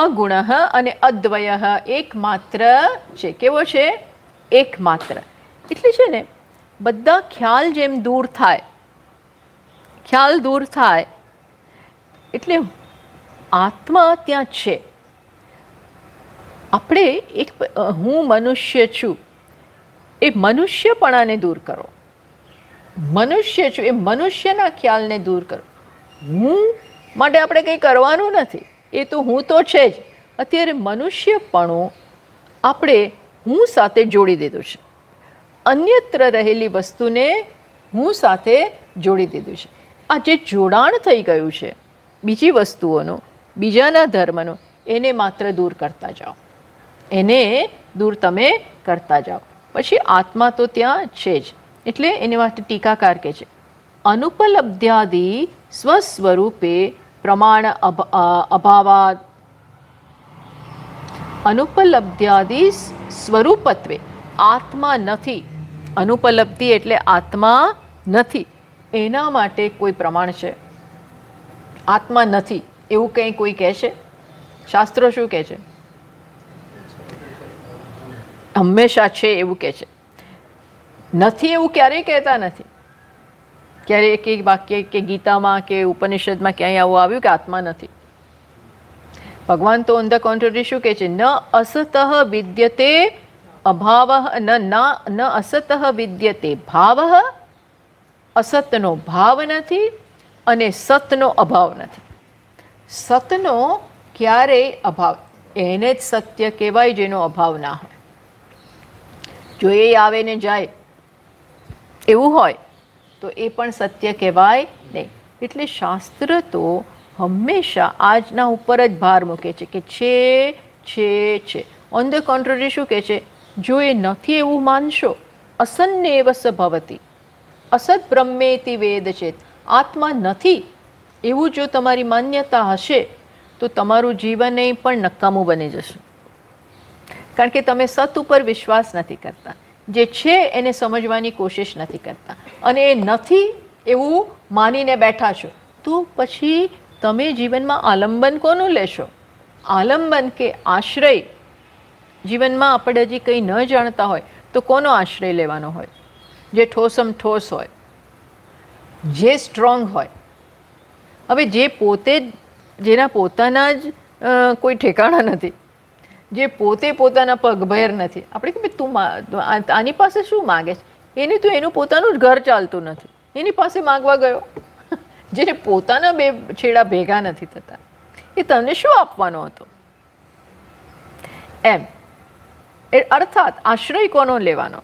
અગુણ અને અદ્વય એકમાત્ર છે કેવો છે એકમાત્ર એટલે છે ને બધા ખ્યાલ જેમ દૂર થાય ખ્યાલ દૂર થાય એટલે આત્મા ત્યાં છે આપણે એક હું મનુષ્ય છું એ મનુષ્યપણાને દૂર કરો મનુષ્ય છું એ મનુષ્યના ખ્યાલને દૂર કરો હું માટે આપણે કંઈ કરવાનું નથી એ તો હું તો છે જ અત્યારે મનુષ્યપણું આપણે હું સાથે જોડી દીધું છે अन्यत्र રહેલી વસ્તુને હું સાથે જોડી દીધું છે આ જે જોડાણ થઈ ગયું છે બીજી વસ્તુઓનો બીજાના ધર્મનો એને માત્ર દૂર કરતા जाओ એને દૂર તમે કરતા जाओ પછી આત્મા તો ત્યાં છે જ એટલે એને વાસ્તે ટીકા કરે છે અનુપલબ્ધ્યાદી સ્વસ્વરૂપે પ્રમાણ અભાવત અનુપલબ્ધ્યાદી સ્વરૂપતવે આત્મા નથી अनुपलब्धि એટલે આત્મા નથી એના માટે કોઈ પ્રમાણ છે આત્મા નથી એવું કઈ કોઈ કહે છે શાસ્ત્રો શું કહે છે હંમેશા છે એવું કહે છે નથી એવું ક્યારેય કહેતા નથી ક્યારેક એક એક વાક્ય કે ગીતામાં કે ઉપનિષદમાં ક્યાંય આવો આવ્યું કે આત્મા નથી ભગવાન તો ઓન્ધર કોન્ટ્રડી શું કહે છે ન અસ્તહ વિદ્યતે अभावः न न न असतः વિદ્યતે ભાવઃ અસતનો ભાવ નથી અને સતનો અભાવ નથી સતનો ક્યારેય અભાવ એને જ સત્ય કહેવાય જેનો અભાવ ના હોય જો એ આવે ને જાય એવું હોય તો એ પણ સત્ય કહેવાય નહીં એટલે શાસ્ત્ર તો હંમેશા આજના ઉપર જ ભાર મૂકે છે કે છે છે છે ઓન ધ કોન્ટ્રરી શું કહે છે જો એ નથી એવું માનશો અસન્નેવસ ભવતિ અસત બ્રહ્મેતિ વેદચિત આત્મા નથી એવું જો તમારી માન્યતા હશે તો તમારું જીવન જ પણ નકામું બની જશે કારણ કે તમે સત ઉપર વિશ્વાસ નથી કરતા જે છે એને સમજવાની કોશિશ નથી કરતા અને એ નથી એવું માનીને બેઠા છો તો પછી તમે જીવનમાં આલંબન કોનું લેશો આલંબન કે આશ્રય જીવનમાં આપણે હજી કંઈ ન જાણતા હોય તો કોનો આશ્રય લેવાનો હોય જે ઠોસમ ઠોસ હોય જે સ્ટ્રોંગ હોય હવે જે પોતે જેના પોતાના જ કોઈ ઠેકાણા નથી જે પોતે પોતાના પગભેર નથી આપણે કે તું આની પાસે શું માગે છે એને તો એનું પોતાનું જ ઘર ચાલતું નથી એની પાસે માગવા ગયો જેને પોતાના બે છેડા ભેગા નથી થતા એ તને શું આપવાનો હતો એમ એ અર્થાત આશ્રય કોનો લેવાનો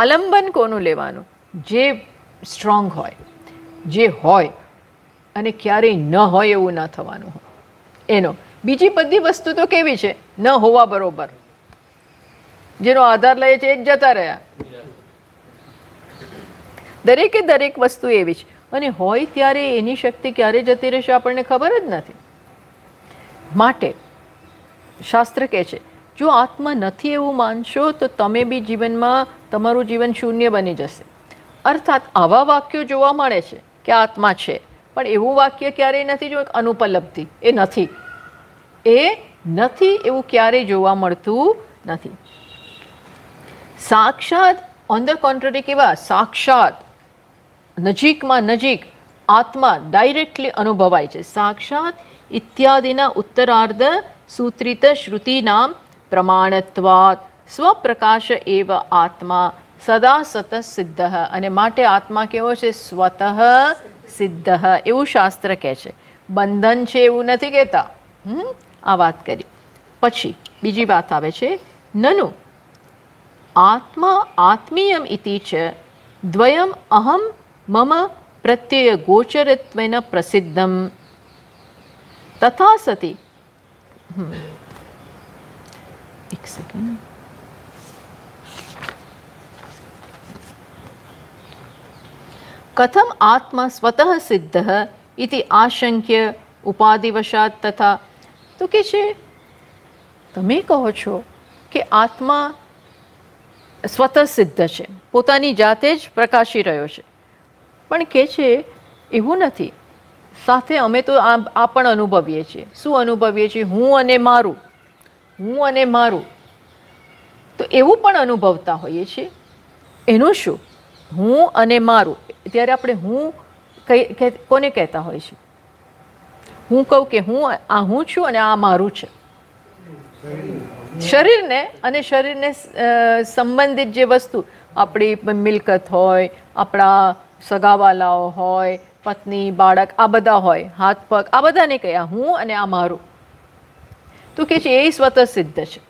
આલંબન કોનું લેવાનું જે સ્ટ્રોંગ હોય જે હોય અને ક્યારેય ન હોય એવું ના થવાનું હોય એનો બીજી બધી વસ્તુ તો કેવી છે ન હોવા બરોબર જેનો આધાર લઈએ છે એ જ જતા રહ્યા દરેકે દરેક વસ્તુ એવી છે અને હોય ત્યારે એની શક્તિ ક્યારે જતી રહેશે આપણને ખબર જ નથી માટે શાસ્ત્ર કહે છે જો આત્મા નથી એવું માનશો તો તમે બી જીવનમાં તમારું જીવન શૂન્ય બની જશે અર્થાત આવા વાક્યો જોવા મળે છે કે આત્મા છે પણ એવું વાક્ય ક્યારેય નથી જો અનુપલબ્ધિ એ નથી એ નથી એવું ક્યારેય જોવા મળતું નથી સાક્ષાત ઓન ધ કોન્ટ્રરી કેવા સાક્ષાત નજીકમાં નજીક આત્મા ડાયરેક્ટલી અનુભવાય છે સાક્ષાત ઇત્યાદિના ઉત્તરાર્ધ સૂત્રિત શ્રુતિ નામ પ્રમાણત્વાત સ્વપ્રકાશ એવ આત્મા સદા સત સિદ્ધ અને માટે આત્મા કેવો છે સ્વતઃ સિદ્ધ એવું શાસ્ત્ર કહે છે બંધન છે એવું નથી કહેતા હમ આ વાત કરી પછી બીજી વાત આવે છે નનુ આત્મા આત્મીયમ ઇતિ છે દ્વયમ અહમ મમ પ્રત્યય ગોચરત્વેન પ્રસિદ્ધમ તથા સતી એક સેકન્ડ કથમ આત્મા સ્વતઃ સિદ્ધ ઇતિ આશંક્ય ઉપાધિવશાત તથા તો કે છે તમે કહો છો કે આત્મા સ્વતઃ સિદ્ધ છે પોતાની જાતે જ પ્રકાશી રહ્યો છે પણ કે છે એવું નથી સાથે અમે તો આ પણ અનુભવીએ છીએ શું અનુભવીએ છીએ હું અને મારું હું અને મારું તો એવું પણ અનુભવતા હોઈએ છીએ એનું શું હું અને મારું ત્યારે આપણે હું કઈ કોને કહેતા હોય છે હું કહું કે હું આ હું છું અને આ મારું છે શરીરને અને શરીરને સંબંધિત જે વસ્તુ આપણી મિલકત હોય આપણા સગાવાલાઓ હોય પત્ની બાળક આ બધા હોય હાથ પગ આ બધાને કહ્યા હું અને આ મારું તો કે છે એ સ્વતઃ સિદ્ધ છે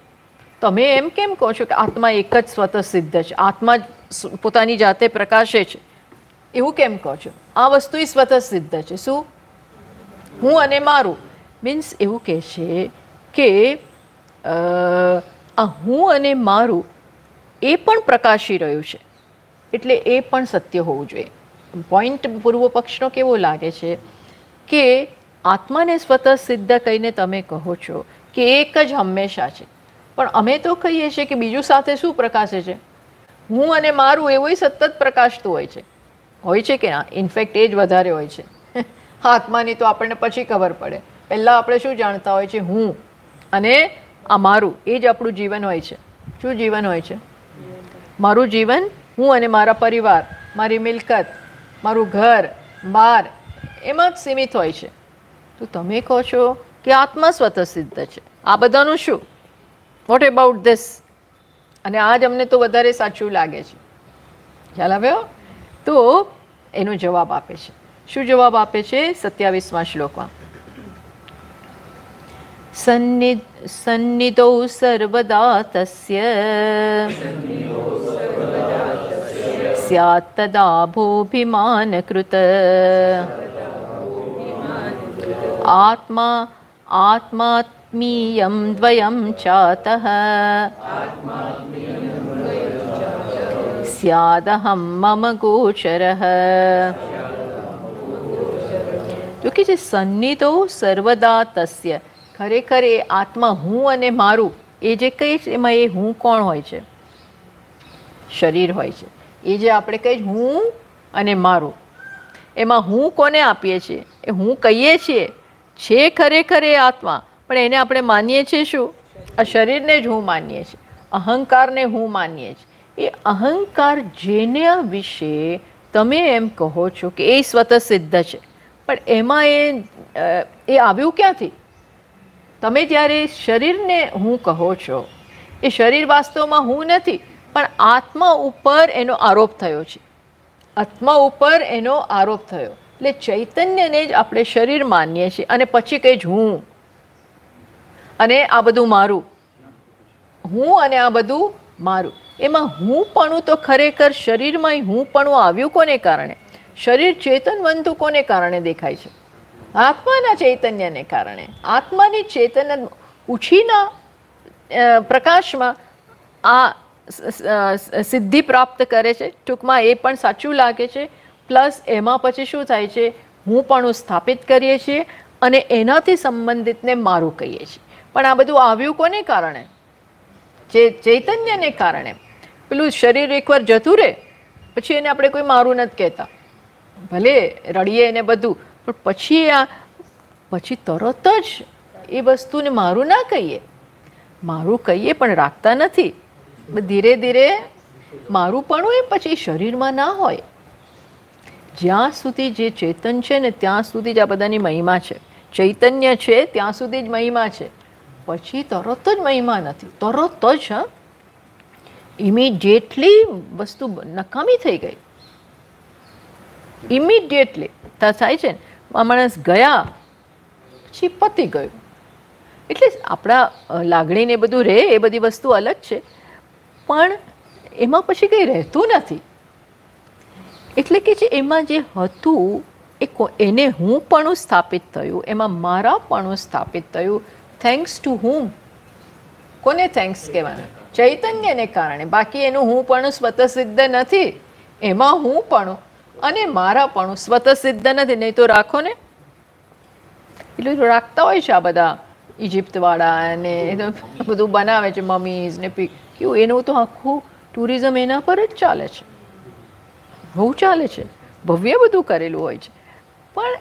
તમે એમ કેમ કહો છો કે આત્મા એક જ સ્વતઃ સિદ્ધ છે આત્મા પોતાની જાતે પ્રકાશે છે એવું કેમ કહો છો આ વસ્તુ એ સ્વતઃ સિદ્ધ છે શું હું અને મારું મીન્સ એવું કહે છે કે આ હું અને મારું એ પણ પ્રકાશી રહ્યું છે એટલે એ પણ સત્ય હોવું જોઈએ પોઈન્ટ પૂર્વ પક્ષનો કેવો લાગે છે કે આત્માને સ્વતઃ સિદ્ધ કહીને તમે કહો છો કે એક જ હંમેશા છે પણ અમે તો કહીએ છીએ કે બીજું સાથે શું પ્રકાશે છે હું અને મારું એવો સતત પ્રકાશતું હોય છે હોય છે કે ના ઇનફેક્ટ એ જ વધારે હોય છે આત્માની તો આપણને પછી ખબર પડે પહેલાં આપણે શું જાણતા હોય છે હું અને આ મારું એ જ આપણું જીવન હોય છે શું જીવન હોય છે મારું જીવન હું અને મારા પરિવાર મારી મિલકત મારું ઘર બાર એમાં જ સીમિત હોય છે તો તમે કહો છો કે આત્મા સ્વતસિદ્ધ છે આ બધાનું શું વોટ એબાઉટ ધીસ અને આ જ અમને તો વધારે સાચું લાગે છે ખ્યાલ આવ્યો તો એનો જવાબ આપે છે શું જવાબ આપે છે સત્યાવીસમાં શ્લોકમાં સન્નિ સન્નિધો સર્વદા તસ્ય સ્યાત તદા ભૂભિમાન કૃત આત્મા आत्मात्मीयं द्वयं चातः स्यादहं मम गोचरः જો કે જે સન્નિધો સર્વદા તસ્ય ખરેખર એ આત્મા હું અને મારું એ જે કહીએ છે એમાં એ હું કોણ હોય છે શરીર હોય છે એ જે આપણે કહીએ હું અને મારું એમાં હું કોને આપીએ છીએ એ હું કહીએ છીએ છે ખરેખર એ આત્મા પણ એને આપણે માનીએ છીએ શું આ શરીરને જ હું માનીએ છીએ અહંકારને હું માનીએ છીએ એ અહંકાર જેના વિશે તમે એમ કહો છો કે એ સ્વતઃ સિદ્ધ છે પણ એમાં એ એ આવ્યું ક્યાંથી તમે જ્યારે શરીરને હું કહો છો એ શરીર વાસ્તવમાં હું નથી પણ આત્મા ઉપર એનો આરોપ થયો છે આત્મા ઉપર એનો આરોપ થયો એટલે ચૈતન્યને જ આપણે શરીર માનીએ છીએ અને પછી કંઈ જ હું અને આ બધું મારું હું અને આ બધું મારું એમાં હું પણું તો ખરેખર શરીરમાં હું પણું આવ્યું કોને કારણે શરીર ચેતનવંતું કોને કારણે દેખાય છે આત્માના ચૈતન્યને કારણે આત્માની ચેતન ઉછીના પ્રકાશમાં આ સિદ્ધિ પ્રાપ્ત કરે છે ટૂંકમાં એ પણ સાચું લાગે છે પ્લસ એમાં પછી શું થાય છે હું પણ સ્થાપિત કરીએ છીએ અને એનાથી સંબંધિતને મારું કહીએ છીએ પણ આ બધું આવ્યું કોને કારણે જે ચૈતન્યને કારણે પેલું શરીર એકવાર જતું રહે પછી એને આપણે કોઈ મારું નથી કહેતા ભલે રડીએ એને બધું પણ પછી આ પછી તરત જ એ વસ્તુને મારું ના કહીએ મારું કહીએ પણ રાખતા નથી ધીરે ધીરે મારું પણ હોય પછી શરીરમાં ના હોય જ્યાં સુધી જે ચેતન છે ને ત્યાં સુધી જ આ બધાની મહિમા છે ચૈતન્ય છે ત્યાં સુધી જ મહિમા છે પછી તરત જ મહિમા નથી તરત જ હા ઇમિડિયેટલી વસ્તુ નકામી થઈ ગઈ ઇમિડિયેટલી થાય છે ને આ માણસ ગયા પછી પતી ગયું એટલે આપણા લાગણીને બધું રહે એ બધી વસ્તુ અલગ છે પણ એમાં પછી કંઈ રહેતું નથી એટલે કે જે એમાં જે હતું એ એને હું પણ સ્થાપિત થયું એમાં મારા પણ સ્થાપિત થયું થેન્ક્સ ટુ હું કોને થેન્ક્સ કહેવાનું ચૈતન્યને કારણે બાકી એનું હું પણ સ્વતસિદ્ધ નથી એમાં હું પણ અને મારા પણ સ્વતસિદ્ધ નથી નહીં તો રાખો ને એટલું રાખતા હોય છે આ બધા ઇજિપ્તવાળા અને બધું બનાવે છે મમીઝ ને પી કેવું એનું તો આખું ટુરિઝમ એના પર જ ચાલે છે બહુ ચાલે છે ભવ્ય બધું કરેલું હોય છે પણ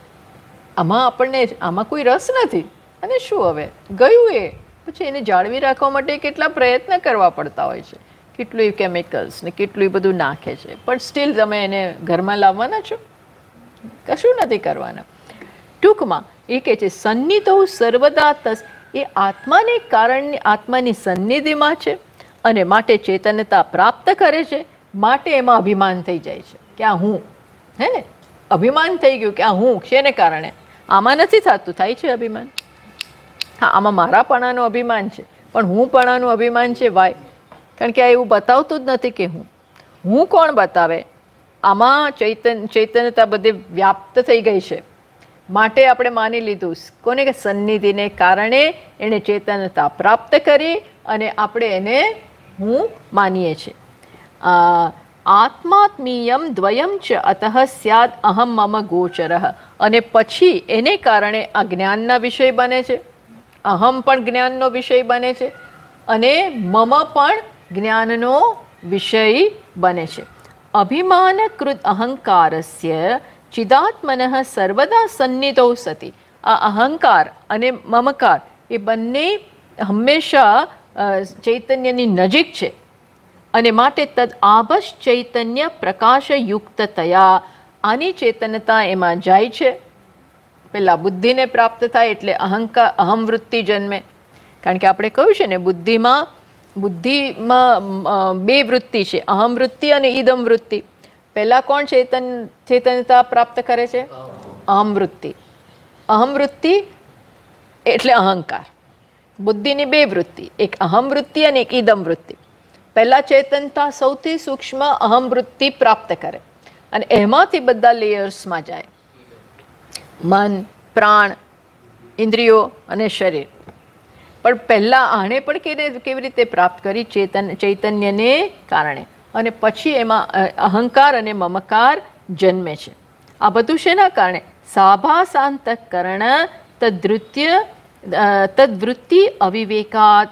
આમાં આપણને આમાં કોઈ રસ નથી અને શું હવે ગયું એ પછી એને જાળવી રાખવા માટે કેટલા પ્રયત્ન કરવા પડતા હોય છે કેટલું કેમિકલ્સ ને કેટલું બધું નાખે છે પણ સ્ટીલ તમે એને ઘરમાં લાવવાના છો કશું નથી કરવાના ટૂંકમાં એ કહે છે સન્નિધો સર્વદા તસ એ આત્માને કારણની આત્માની સન્નિધિમાં છે અને માટે ચેતનતા પ્રાપ્ત કરે છે માટે એમાં અભિમાન થઈ જાય છે કે આ હું હે ને અભિમાન થઈ ગયું કે આ હું શેને કારણે આમાં નથી થતું થાય છે અભિમાન હા આમાં મારા મારાપણાનું અભિમાન છે પણ હું હુંપણાનું અભિમાન છે વાય કારણ કે આ એવું બતાવતું જ નથી કે હું હું કોણ બતાવે આમાં ચૈતન ચૈતન્યતા બધી વ્યાપ્ત થઈ ગઈ છે માટે આપણે માની લીધું કોને કે સન્નિધિને કારણે એણે ચેતનતા પ્રાપ્ત કરી અને આપણે એને હું માનીએ છીએ આત્માત્મીયમ દ્વયમ ચ અતઃ સ્યાદ અહમ મમ ગોચર અને પછી એને કારણે આ જ્ઞાનના વિષય બને છે અહમ પણ જ્ઞાનનો વિષય બને છે અને મમ પણ જ્ઞાનનો વિષય બને છે અભિમાનકૃત અહંકારસ્ય ચિદાત્મન સર્વદા સન્નિતો સતી આ અહંકાર અને મમકાર એ બંને હંમેશા ચૈતન્યની નજીક છે અને માટે તદ આભસ ચૈતન્ય પ્રકાશયુક્ત થયા આની ચેતનતા એમાં જાય છે પહેલાં બુદ્ધિને પ્રાપ્ત થાય એટલે અહંકાર વૃત્તિ જન્મે કારણ કે આપણે કહ્યું છે ને બુદ્ધિમાં બુદ્ધિમાં બે વૃત્તિ છે અહમ વૃત્તિ અને ઈદમ વૃત્તિ પહેલાં કોણ ચેતન ચેતનતા પ્રાપ્ત કરે છે અહમ વૃત્તિ અહમ વૃત્તિ એટલે અહંકાર બુદ્ધિની બે વૃત્તિ એક અહમ વૃત્તિ અને એક ઈદમ વૃત્તિ પહેલાં ચેતનતા સૌથી સૂક્ષ્મ અહમ વૃત્તિ પ્રાપ્ત કરે અને એમાંથી બધા લેયર્સમાં જાય મન પ્રાણ ઇન્દ્રિયો અને શરીર પણ પહેલાં આણે પણ કેને કેવી રીતે પ્રાપ્ત કરી ચેતન ચૈતન્યને કારણે અને પછી એમાં અહંકાર અને મમકાર જન્મે છે આ બધું શેના કારણે સાભાસાંતકરણ તદ્વૃત્ય તદ્વૃત્તિ અવિવેકાત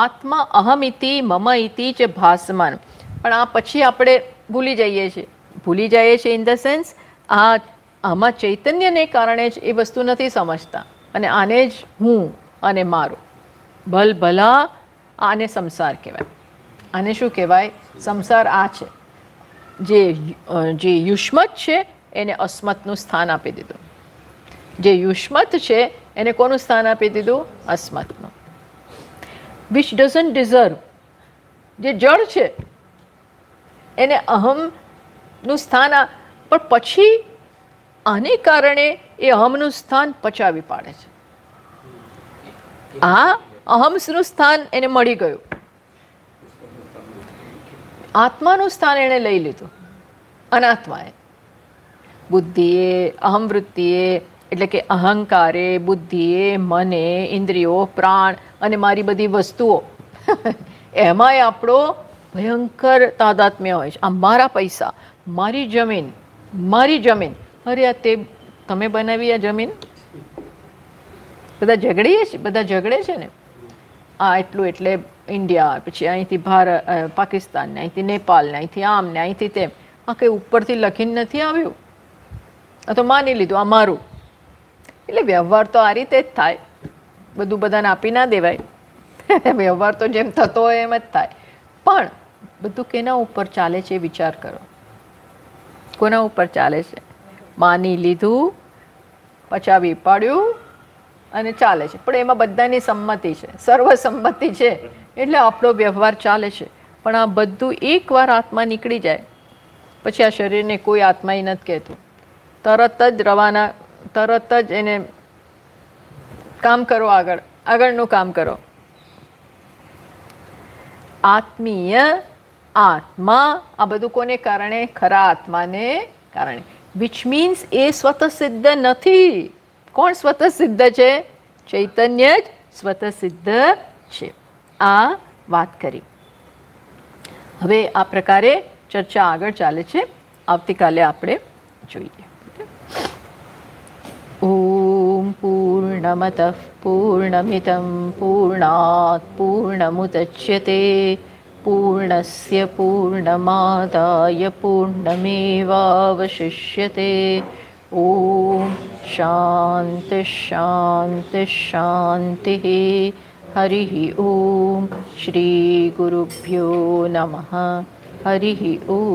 આત્મા અહમ ઇતિ મમ ઇતિ જે ભાસમાન પણ આ પછી આપણે ભૂલી જઈએ છીએ ભૂલી જઈએ છીએ ઇન ધ સેન્સ આ આમાં ચૈતન્યને કારણે જ એ વસ્તુ નથી સમજતા અને આને જ હું અને મારું ભલ ભલા આને સંસાર કહેવાય આને શું કહેવાય સંસાર આ છે જે જે યુષ્મત છે એને અસ્મતનું સ્થાન આપી દીધું જે યુષ્મત છે એને કોનું સ્થાન આપી દીધું અસ્મતનું વિચ ડઝન્ટ ડિઝર્વ જે જળ છે એને અહમનું સ્થાન આ પણ પછી આને કારણે એ અહમનું સ્થાન પચાવી પાડે છે આ અહમસનું સ્થાન એને મળી ગયું આત્માનું સ્થાન એણે લઈ લીધું અનાત્માએ બુદ્ધિએ અહમવૃત્તિએ એટલે કે અહંકારે બુદ્ધિએ મને ઇન્દ્રિયો પ્રાણ અને મારી બધી વસ્તુઓ એમાંય આપણો ભયંકર તાદાત્મ્ય હોય છે આ મારા પૈસા મારી જમીન મારી જમીન અરે આ તે તમે બનાવી આ જમીન બધા ઝઘડીએ છે બધા ઝઘડે છે ને આ એટલું એટલે ઇન્ડિયા પછી અહીંથી ભારત પાકિસ્તાન ને અહીંથી નેપાલ ને અહીંથી આમ ને અહીંથી તેમ આ કંઈ ઉપરથી લખીને નથી આવ્યું આ તો માની લીધું આ મારું એટલે વ્યવહાર તો આ રીતે જ થાય બધું બધાને આપી ના દેવાય વ્યવહાર તો જેમ થતો હોય એમ જ થાય પણ બધું કેના ઉપર ચાલે છે વિચાર કરો કોના ઉપર ચાલે છે માની લીધું પચાવી પાડ્યું અને ચાલે છે પણ એમાં બધાની સંમતિ છે સર્વસંમતિ છે એટલે આપણો વ્યવહાર ચાલે છે પણ આ બધું એકવાર આત્મા નીકળી જાય પછી આ શરીરને કોઈ આત્માય નથી કહેતું તરત જ રવાના તરત જ એને કામ કરો આગળ આગળનું કામ કરો આત્મીય આત્મા આ બધું કોને કારણે ખરા આત્માને કારણે વિચ મીન્સ એ સ્વતઃ સિદ્ધ નથી કોણ સ્વતઃ સિદ્ધ છે ચૈતન્ય જ સ્વતઃ સિદ્ધ છે આ વાત કરી હવે આ પ્રકારે ચર્ચા આગળ ચાલે છે આવતીકાલે આપણે જોઈએ ॐ पूर्णमतः पूर्णमितं पूर्णात् पूर्णमुदच्यते पूर्णस्य पूर्णमादाय पूर्णमेवावशिष्यते ॐ शान्तिः हरिः ॐ श्रीगुरुभ्यो नमः हरिः ॐ